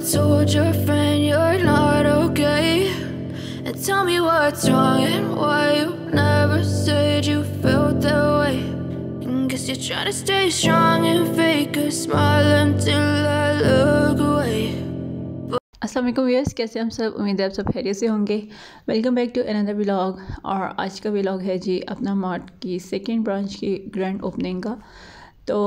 told your friend you're not okay And tell me what's wrong and why you never said you felt that way and guess you're trying to stay strong and fake a smile until I look away असलम viewers कैसे हम सब उम्मीद है आप सब खैरियत से होंगे welcome back to another vlog और आज का व्लॉग है जी अपना मार्ट की सेकेंड ब्रांच की ग्रैंड ओपनिंग का तो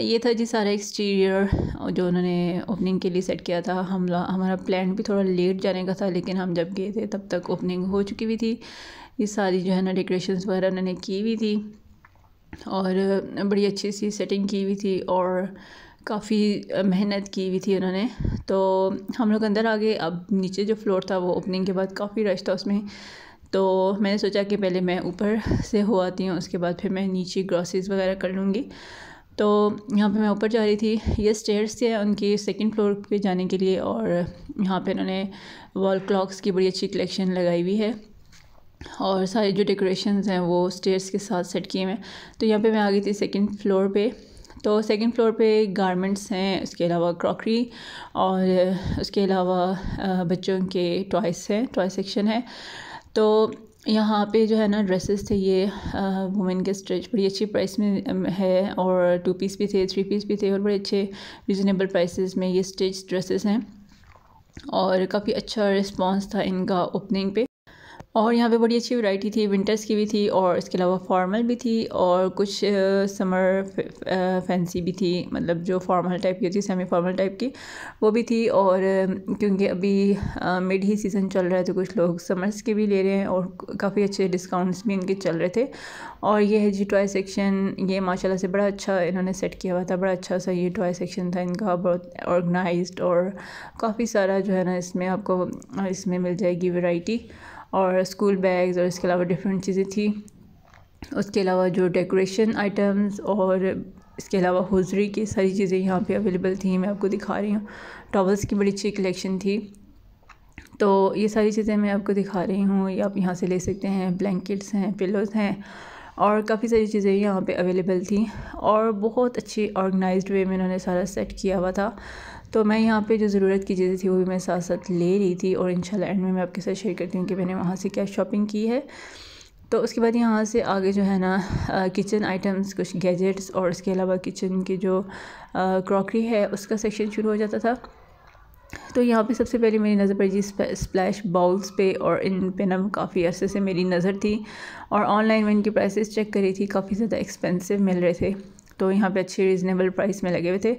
ये था जी सारा एक्सटीरियर जो उन्होंने ओपनिंग के लिए सेट किया था हम हमारा प्लान भी थोड़ा लेट जाने का था लेकिन हम जब गए थे तब तक ओपनिंग हो चुकी हुई थी ये सारी जो है ना डेकोरेशन वगैरह उन्होंने की हुई थी और बड़ी अच्छी सी सेटिंग की हुई थी और काफ़ी मेहनत की हुई थी उन्होंने तो हम लोग अंदर आ गए अब नीचे जो फ्लोर था वो ओपनिंग के बाद काफ़ी रश था उसमें तो मैंने सोचा कि पहले मैं ऊपर से हो आती हूँ उसके बाद फिर मैं नीचे ग्रॉसरीज वगैरह कर लूँगी तो यहाँ पे मैं ऊपर जा रही थी ये स्टेयर्स थे उनकी सेकंड फ्लोर पे जाने के लिए और यहाँ पे इन्होंने वॉल क्लॉक्स की बड़ी अच्छी कलेक्शन लगाई हुई है और सारे जो डेकोरेशंस हैं वो स्टेयर्स के साथ सेट किए हैं तो यहाँ पे मैं आ गई थी सेकंड फ्लोर पे तो सेकंड फ्लोर पे गारमेंट्स हैं उसके अलावा क्रॉकरी और उसके अलावा बच्चों के टॉयस हैं टॉय सेक्शन है तो यहाँ पे जो है ना ड्रेसेस थे ये वुमेन uh, के स्ट्रेच बड़ी अच्छी प्राइस में um, है और टू पीस भी थे थ्री पीस भी थे और बड़े अच्छे रिजनेबल प्राइसेस में ये स्टिच ड्रेसेस हैं और काफ़ी अच्छा रिस्पांस था इनका ओपनिंग पे और यहाँ पे बड़ी अच्छी वैरायटी थी विंटर्स की भी थी और इसके अलावा फॉर्मल भी थी और कुछ समर फैंसी भी थी मतलब जो फॉर्मल टाइप की होती सेमी फॉर्मल टाइप की वो भी थी और क्योंकि अभी मिड ही सीज़न चल रहा है तो कुछ लोग समर्स के भी ले रहे हैं और काफ़ी अच्छे डिस्काउंट्स भी इनके चल रहे थे और ये है जी टॉय सेक्शन ये माशाला से बड़ा अच्छा इन्होंने सेट किया हुआ था बड़ा अच्छा सा ये टॉय सेक्शन था इनका बहुत ऑर्गनाइज और काफ़ी सारा जो है ना इसमें आपको इसमें मिल जाएगी वैरायटी और स्कूल बैग्स और इसके अलावा डिफरेंट चीज़ें थी उसके अलावा जो डेकोरेशन आइटम्स और इसके अलावा हजरी की सारी चीज़ें यहाँ पे अवेलेबल थी मैं आपको दिखा रही हूँ टॉवल्स की बड़ी अच्छी कलेक्शन थी तो ये सारी चीज़ें मैं आपको दिखा रही हूँ ये आप यहाँ से ले सकते हैं ब्लैंकेट्स हैं पिलोज़ हैं और काफ़ी सारी चीज़ें यहाँ पे अवेलेबल थी और बहुत अच्छी ऑर्गेनाइज्ड वे में इन्होंने सारा सेट किया हुआ था तो मैं यहाँ पे जो ज़रूरत की चीज़ें थी वो भी मैं साथ साथ ले रही थी और इन एंड में मैं आपके साथ शेयर करती हूँ कि मैंने वहाँ से क्या शॉपिंग की है तो उसके बाद यहाँ से आगे जो है ना किचन आइटम्स कुछ गैजेट्स और उसके अलावा किचन की जो क्रॉकरी है उसका सेक्शन शुरू हो जाता था तो यहाँ पे सबसे पहले मेरी नज़र पड़ी जी स्प्लैश बाउल्स पे और इन पे ना काफ़ी अर्से से मेरी नज़र थी और ऑनलाइन में इनकी प्राइसेस चेक करी थी काफ़ी ज़्यादा एक्सपेंसिव मिल रहे थे तो यहाँ पे अच्छे रीज़नेबल प्राइस में लगे हुए थे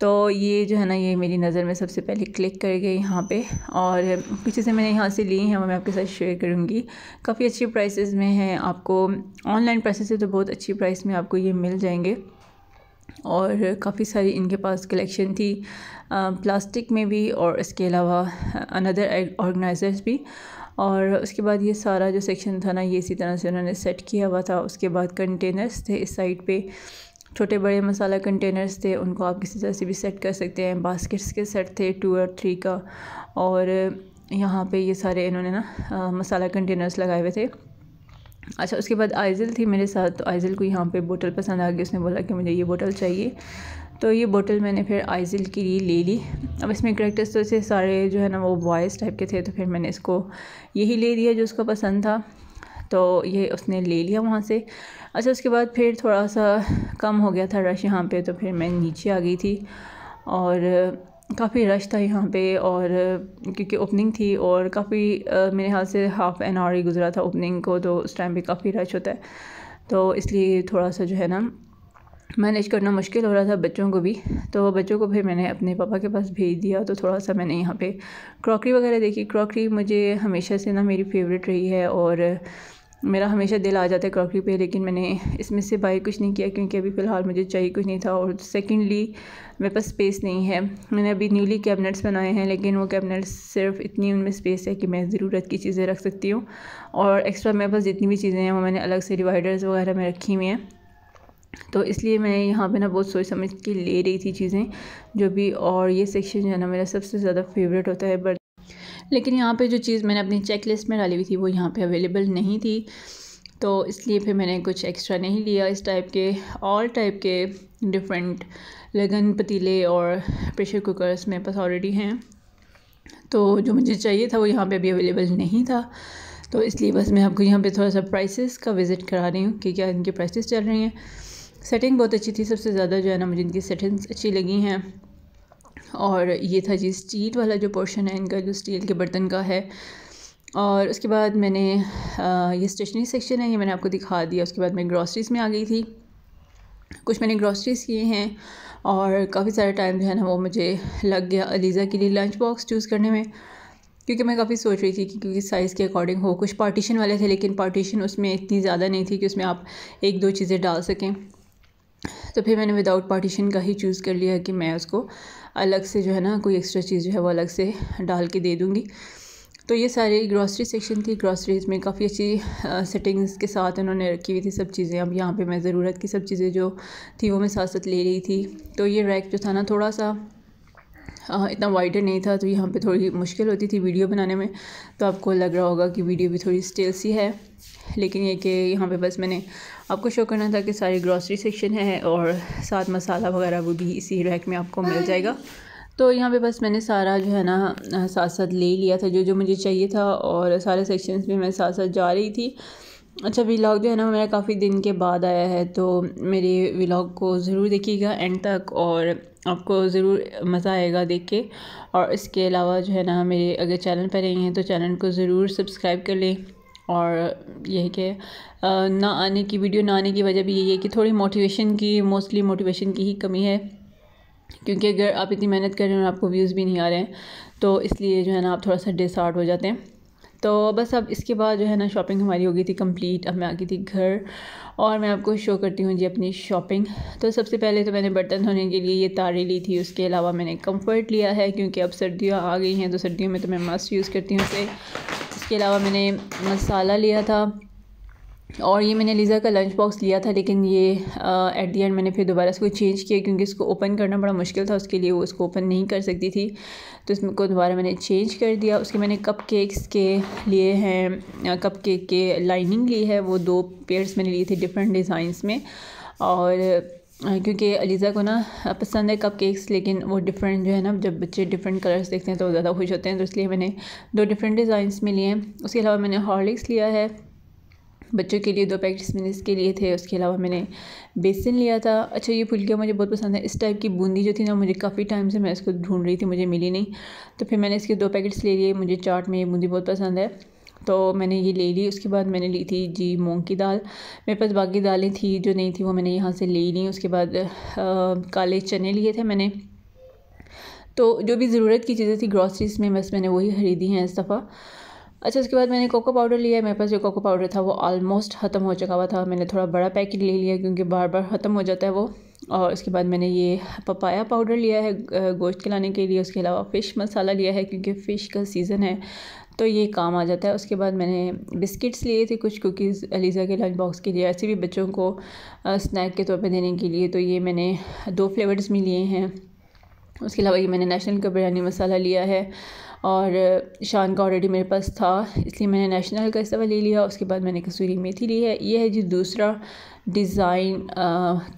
तो ये जो है ना ये मेरी नज़र में सबसे पहले क्लिक कर गई यहाँ पे और कुछ चीज़ें मैंने यहाँ से ली हैं वो मैं आपके साथ शेयर करूँगी काफ़ी अच्छी प्राइसेस में हैं आपको ऑनलाइन प्राइसेस से तो बहुत अच्छी प्राइस में आपको ये मिल जाएंगे और काफ़ी सारी इनके पास कलेक्शन थी प्लास्टिक में भी और इसके अलावा अनदर ऑर्गेनाइजर्स भी और उसके बाद ये सारा जो सेक्शन था ना ये इसी तरह से उन्होंने सेट किया हुआ था उसके बाद कंटेनर्स थे इस साइड पे छोटे बड़े मसाला कंटेनर्स थे उनको आप किसी तरह से भी सेट कर सकते हैं बास्केट्स के सेट थे टू और थ्री का और यहाँ पे ये सारे इन्होंने ना मसाला कंटेनर्स लगाए हुए थे अच्छा उसके बाद आइजल थी मेरे साथ तो आइजल को यहाँ पे बोतल पसंद आ गई उसने बोला कि मुझे ये बोतल चाहिए तो ये बोतल मैंने फिर आइजल के लिए ले ली अब इसमें करेक्टर्स तो से सारे जो है ना वो बॉयज़ टाइप के थे तो फिर मैंने इसको यही ले लिया जो उसको पसंद था तो ये उसने ले लिया वहाँ से अच्छा उसके बाद फिर थोड़ा सा कम हो गया था रश यहाँ पे तो फिर मैं नीचे आ गई थी और काफ़ी रश था यहाँ पे और क्योंकि ओपनिंग थी और काफ़ी मेरे ख्याल से हाफ़ एन आवर ही गुजरा था ओपनिंग को तो उस टाइम भी काफ़ी रश होता है तो इसलिए थोड़ा सा जो है ना मैनेज करना मुश्किल हो रहा था बच्चों को भी तो बच्चों को फिर मैंने अपने पापा के पास भेज दिया तो थोड़ा सा मैंने यहाँ पे क्रॉकरी वगैरह देखी क्रॉकरी मुझे हमेशा से ना मेरी फेवरेट रही है और मेरा हमेशा दिल आ जाता है क्रॉकरी पे लेकिन मैंने इसमें से बाई कुछ नहीं किया क्योंकि अभी फ़िलहाल मुझे चाहिए कुछ नहीं था और सेकेंडली मेरे पास स्पेस नहीं है मैंने अभी न्यूली कैबिनेट्स बनाए हैं लेकिन वो कैबिनेट्स सिर्फ इतनी उनमें स्पेस है कि मैं ज़रूरत की चीज़ें रख सकती हूँ और एक्स्ट्रा मेरे पास जितनी भी चीज़ें हैं वो मैंने अलग से डिवाइडर्स वगैरह में रखी हुई हैं तो इसलिए मैं यहाँ पे ना बहुत सोच समझ के ले रही थी चीज़ें जो भी और ये सेक्शन जो है ना मेरा सबसे ज़्यादा फेवरेट होता है बट लेकिन यहाँ पे जो चीज़ मैंने अपनी चेक लिस्ट में डाली हुई थी वो यहाँ पे अवेलेबल नहीं थी तो इसलिए फिर मैंने कुछ एक्स्ट्रा नहीं लिया इस टाइप के ऑल टाइप के डिफरेंट लगन पतीले और प्रेशर कुकर्स मेरे पास ऑलरेडी हैं तो जो मुझे चाहिए था वो यहाँ पे अभी अवेलेबल नहीं था तो इसलिए बस मैं आपको यहाँ पे थोड़ा सा प्राइसेस का विज़िट करा रही हूँ कि क्या इनकी प्राइसेस चल रही हैं सेटिंग बहुत अच्छी थी सबसे ज़्यादा जो है ना मुझे इनकी सेटिंग्स अच्छी लगी हैं और ये था जी स्टील वाला जो पोर्शन है इनका जो स्टील के बर्तन का है और उसके बाद मैंने ये स्टेशनरी सेक्शन है ये मैंने आपको दिखा दिया उसके बाद मैं ग्रॉसरीज़ में आ गई थी कुछ मैंने ग्रॉसरीज़ किए हैं और काफ़ी सारा टाइम जो है ना वो मुझे लग गया अलीज़ा के लिए लंच बॉक्स चूज़ करने में क्योंकि मैं काफ़ी सोच रही थी कि क्योंकि साइज़ के अकॉर्डिंग हो कुछ पार्टीशन वाले थे लेकिन पार्टीशन उसमें इतनी ज़्यादा नहीं थी कि उसमें आप एक दो चीज़ें डाल सकें तो फिर मैंने विदाउट पार्टीशन का ही चूज़ कर लिया कि मैं उसको अलग से जो है ना कोई एक्स्ट्रा चीज़ जो है वो अलग से डाल के दे दूँगी तो ये सारी ग्रॉसरी सेक्शन थी ग्रॉसरीज में काफ़ी अच्छी सेटिंग्स के साथ उन्होंने रखी हुई थी सब चीज़ें अब यहाँ पे मैं ज़रूरत की सब चीज़ें जो थी वो मैं साथ साथ ले रही थी तो ये रैक जो था ना थोड़ा सा इतना वाइडर नहीं था तो यहाँ पे थोड़ी मुश्किल होती थी वीडियो बनाने में तो आपको लग रहा होगा कि वीडियो भी थोड़ी स्टिल सी है लेकिन ये कि यहाँ पे बस मैंने आपको शो करना था कि सारी ग्रॉसरी सेक्शन है और साथ मसाला वगैरह वो भी इसी रैक में आपको मिल हाँ। जाएगा तो यहाँ पे बस मैंने सारा जो है ना साथ साथ ले लिया था जो जो मुझे चाहिए था और सारे सेक्शंस में मैं साथ साथ जा रही थी अच्छा व्लॉग जो है ना मेरा काफ़ी दिन के बाद आया है तो मेरे व्लॉग को ज़रूर देखिएगा एंड तक और आपको ज़रूर मज़ा आएगा देख के और इसके अलावा जो है ना मेरे अगर चैनल पर रहेंगे हैं तो चैनल को ज़रूर सब्सक्राइब कर लें और यह कि ना आने की वीडियो ना आने की वजह भी यही है कि थोड़ी मोटिवेशन की मोस्टली मोटिवेशन की ही कमी है क्योंकि अगर आप इतनी मेहनत कर रहे हैं और आपको व्यूज़ भी नहीं आ रहे हैं तो इसलिए जो है ना आप थोड़ा सा डिसआर्ट हो जाते हैं तो बस अब इसके बाद जो है ना शॉपिंग हमारी हो गई थी कंप्लीट अब मैं आ गई थी घर और मैं आपको शो करती हूँ जी अपनी शॉपिंग तो सबसे पहले तो मैंने बर्तन धोने के लिए ये तारे ली थी उसके अलावा मैंने कंफर्ट लिया है क्योंकि अब सर्दियाँ आ गई हैं तो सर्दियों में तो मैं मस्त यूज़ करती हूँ उसे इसके अलावा मैंने मसाला लिया था और ये मैंने लीज़ा का लंच बॉक्स लिया था लेकिन ये एट दी एंड मैंने फिर दोबारा इसको चेंज किया क्योंकि इसको ओपन करना बड़ा मुश्किल था उसके लिए वो इसको ओपन नहीं कर सकती थी तो इसको दोबारा मैंने चेंज कर दिया उसके मैंने कप केक्स के लिए हैं कप केक के लाइनिंग ली है वो दो पेयर्स मैंने लिए थे डिफरेंट डिज़ाइंस में और क्योंकि अलीज़ा को ना पसंद है कप केक्स लेकिन वो डिफरेंट जो है ना जब बच्चे डिफरेंट कलर्स देखते हैं तो ज़्यादा खुश होते हैं तो इसलिए मैंने दो डिफरेंट डिज़ाइंस में लिए हैं उसके अलावा मैंने हॉर्लिक्स लिया है बच्चों के लिए दो पैकेट्स मैंने इसके लिए थे उसके अलावा मैंने बेसन लिया था अच्छा ये फुलकिया मुझे बहुत पसंद है इस टाइप की बूंदी जो थी ना मुझे काफ़ी टाइम से मैं इसको ढूंढ रही थी मुझे मिली नहीं तो फिर मैंने इसके दो पैकेट्स ले लिए मुझे चाट में ये बूंदी बहुत पसंद है तो मैंने ये ले ली उसके बाद मैंने ली थी जी मूंग की दाल मेरे पास बाकी दालें थी जो नहीं थी वो मैंने यहाँ से ले ली उसके बाद काले चने लिए थे मैंने तो जो भी ज़रूरत की चीज़ें थी ग्रॉसरीज़ में बस मैंने वही ख़रीदी हैं इस दफ़ा अच्छा उसके बाद मैंने कोको पाउडर लिया मेरे पास जो कोको पाउडर था वो ऑलमोस्ट ख़त्म हो चुका हुआ था मैंने थोड़ा बड़ा पैकेट ले लिया क्योंकि बार बार ख़त्म हो जाता है वो और उसके बाद मैंने ये पपाया पाउडर लिया है गोश्त खिलाने के लिए उसके अलावा फ़िश मसाला लिया है क्योंकि फ़िश का सीज़न है तो ये काम आ जाता है उसके बाद मैंने बिस्किट्स लिए थे कुछ कुकीज़ अलीज़ा के लंच बॉक्स के लिए ऐसे भी बच्चों को स्नैक के तौर पर देने के लिए तो ये मैंने दो फ्लेवर्स में लिए हैं उसके अलावा ये मैंने नेशनल का बिरयानी मसाला लिया है और शान का ऑलरेडी मेरे पास था इसलिए मैंने नेशनल का इस्तेमाल ले लिया उसके बाद मैंने कसूरी मेथी ली है ये है जी दूसरा डिज़ाइन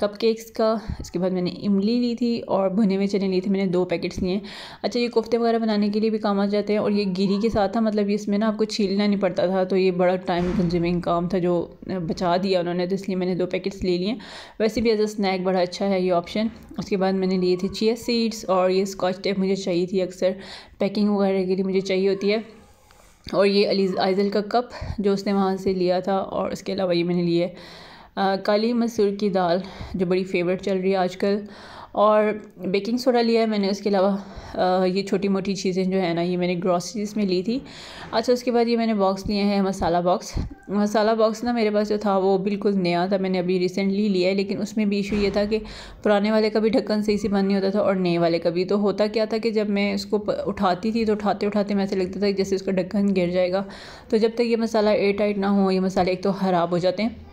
कपकेक्स का इसके बाद मैंने इमली ली थी और भुने हुए चने लिए थे मैंने दो पैकेट्स लिए अच्छा ये कोफ्ते वगैरह बनाने के लिए भी काम आ जाते हैं और ये गिरी के साथ था मतलब इसमें ना आपको छीलना नहीं पड़ता था तो ये बड़ा टाइम कंज्यूमिंग काम था जो बचा दिया उन्होंने तो इसलिए मैंने दो पैकेट्स ले लिए वैसे भी एज अ स्नैक बड़ा अच्छा है ये ऑप्शन उसके बाद मैंने लिए थे चिया सीड्स और ये स्कॉच टेप मुझे चाहिए थी अक्सर पैकिंग वगैरह के लिए मुझे चाहिए होती है और ये अलीज आइजल का कप जो उसने वहाँ से लिया था और उसके अलावा ये मैंने लिए काली मसूर की दाल जो बड़ी फेवरेट चल रही है आजकल और बेकिंग सोडा लिया है मैंने उसके अलावा ये छोटी मोटी चीज़ें जो है ना ये मैंने ग्रॉसरीज में ली थी अच्छा उसके बाद ये मैंने बॉक्स लिए हैं मसाला बॉक्स मसाला बॉक्स ना मेरे पास जो था वो बिल्कुल नया था मैंने अभी रिसेंटली लिया है लेकिन उसमें भी इशू ये था कि पुराने वाले का भी ढक्कन सही से बंद नहीं होता था और नए वाले का भी तो होता क्या था कि जब मैं उसको उठाती थी तो उठाते उठाते मैं ऐसे लगता था जैसे उसका ढक्कन गिर जाएगा तो जब तक ये मसाला एयर टाइट ना हो ये मसाले एक तो ख़राब हो जाते हैं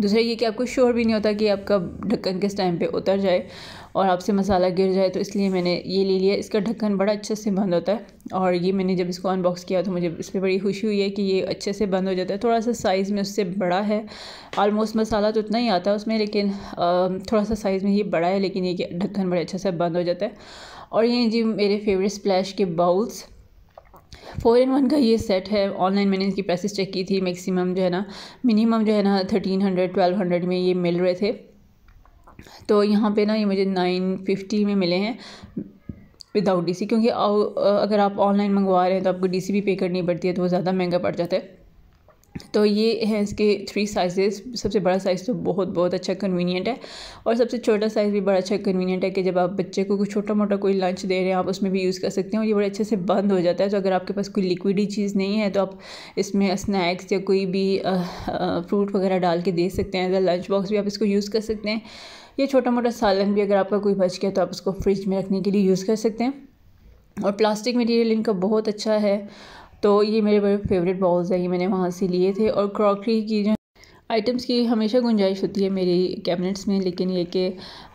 दूसरा ये कि आपको श्योर भी नहीं होता कि आपका ढक्कन किस टाइम पे उतर जाए और आपसे मसाला गिर जाए तो इसलिए मैंने ये ले लिया इसका ढक्कन बड़ा अच्छे से बंद होता है और ये मैंने जब इसको अनबॉक्स किया तो मुझे इस पर बड़ी खुशी हुई है कि ये अच्छे से बंद हो जाता है थोड़ा सा साइज़ में उससे बड़ा है ऑलमोस्ट मसाला तो उतना ही आता है उसमें लेकिन थोड़ा सा साइज़ में ये बड़ा है लेकिन ये ढक्कन बड़े अच्छे से बंद हो जाता है और ये जी मेरे फेवरेट स्प्लैश के बाउल्स फोर इन वन का ये सेट है ऑनलाइन मैंने इसकी प्राइसेस चेक की थी मैक्सिमम जो है ना मिनिमम जो है ना थर्टीन हंड्रेड ट्वेल्व हंड्रेड में ये मिल रहे थे तो यहाँ पे ना ये मुझे नाइन फिफ्टी में मिले हैं विदाउट डीसी क्योंकि अगर आप ऑनलाइन मंगवा रहे हैं तो आपको डीसी भी पे करनी पड़ती है तो वो ज़्यादा महंगा पड़ जाता है तो ये हैं इसके थ्री साइजेस सबसे बड़ा साइज़ तो बहुत बहुत अच्छा कन्वीनियंट है और सबसे छोटा साइज़ भी बड़ा अच्छा कन्वीनियंट है कि जब आप बच्चे को कोई छोटा मोटा कोई लंच दे रहे हैं आप उसमें भी यूज़ कर सकते हैं और ये बड़े अच्छे से बंद हो जाता है तो अगर आपके पास कोई लिक्विड ही चीज़ नहीं है तो आप इसमें स्नैक्स या कोई भी फ्रूट वगैरह डाल के दे सकते हैं एज लंच बॉक्स भी आप इसको यूज़ कर सकते हैं या छोटा मोटा सालन भी अगर आपका कोई बच गया तो आप उसको फ्रिज में रखने के लिए यूज़ कर सकते हैं और प्लास्टिक मटेरियल इनका बहुत अच्छा है तो ये मेरे बड़े फेवरेट बॉल्स हैं ये मैंने वहाँ से लिए थे और क्रॉकरी की जो आइटम्स की हमेशा गुंजाइश होती है मेरी कैबिनेट्स में लेकिन ये कि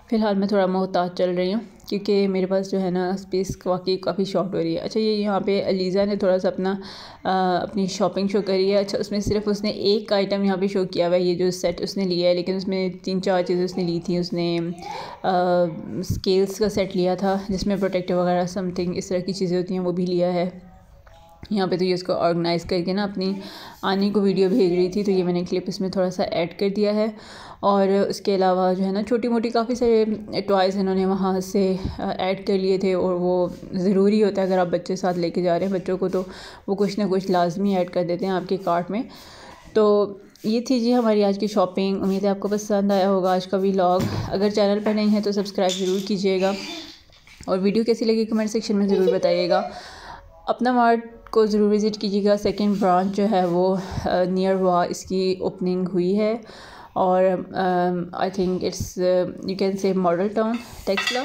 फ़िलहाल मैं थोड़ा मोहताज चल रही हूँ क्योंकि मेरे पास जो है ना स्पेस वाकई काफ़ी शॉर्ट हो रही है अच्छा ये यहाँ पे अलीज़ा ने थोड़ा सा अपना आ, अपनी शॉपिंग शो करी है अच्छा उसमें सिर्फ उसने एक आइटम यहाँ पे शो किया हुआ है ये जो सेट उसने लिया है लेकिन उसमें तीन चार चीज़ें उसने ली थी उसने आ, स्केल्स का सेट लिया था जिसमें प्रोटेक्टर वगैरह समथिंग इस तरह की चीज़ें होती हैं वो भी लिया है यहाँ पे तो ये इसको ऑर्गेनाइज़ करके ना अपनी आनी को वीडियो भेज रही थी तो ये मैंने क्लिप इसमें थोड़ा सा ऐड कर दिया है और उसके अलावा जो है ना छोटी मोटी काफ़ी सारे टॉयज़ इन्होंने वहाँ से ऐड कर लिए थे और वो ज़रूरी होता है अगर आप बच्चे साथ लेके जा रहे हैं बच्चों को तो वो कुछ ना कुछ लाजमी ऐड कर देते हैं आपके कार्ट में तो ये थी जी हमारी आज की शॉपिंग उम्मीद है आपको पसंद आया होगा आज का भी अगर चैनल पर नहीं है तो सब्सक्राइब ज़रूर कीजिएगा और वीडियो कैसी लगी कमेंट सेक्शन में ज़रूर बताइएगा अपना वार्ड को ज़रूर विज़िट कीजिएगा सेकेंड ब्रांच जो है वो नियर हुआ इसकी ओपनिंग हुई है और I think it's you can say Model Town Taxila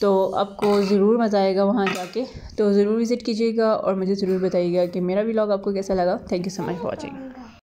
तो आपको ज़रूर मज़ा आएगा वहाँ जाके तो ज़रूर विज़िट कीजिएगा और मुझे ज़रूर बताइएगा कि मेरा ब्लॉग आपको कैसा लगा thank you so much for watching